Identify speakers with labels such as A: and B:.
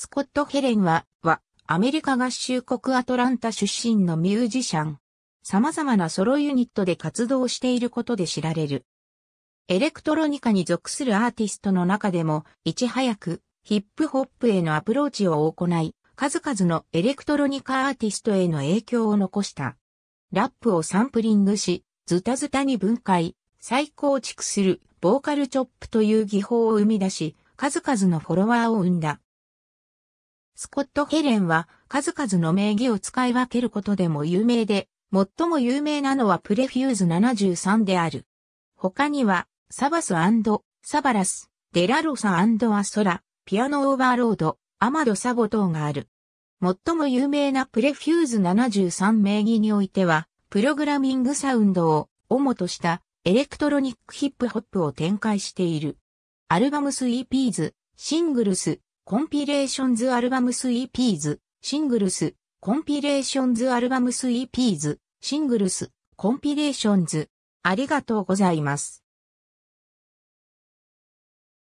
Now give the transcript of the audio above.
A: スコット・ヘレンは、は、アメリカ合衆国アトランタ出身のミュージシャン。様々なソロユニットで活動していることで知られる。エレクトロニカに属するアーティストの中でも、いち早くヒップホップへのアプローチを行い、数々のエレクトロニカアーティストへの影響を残した。ラップをサンプリングし、ズタズタに分解、再構築するボーカルチョップという技法を生み出し、数々のフォロワーを生んだ。スコット・ヘレンは数々の名義を使い分けることでも有名で、最も有名なのはプレフューズ73である。他には、サバスサバラス、デラロサアソラ、ピアノ・オーバーロード、アマド・サボ等がある。最も有名なプレフューズ73名義においては、プログラミングサウンドを主としたエレクトロニックヒップホップを展開している。アルバムス EPs、シングルス、コンピレーションズアルバムスイーピーズ、シングルス、コンピレーションズアルバムスイーピーズ、シングルス、コンピレーションズ。ありがとうございます。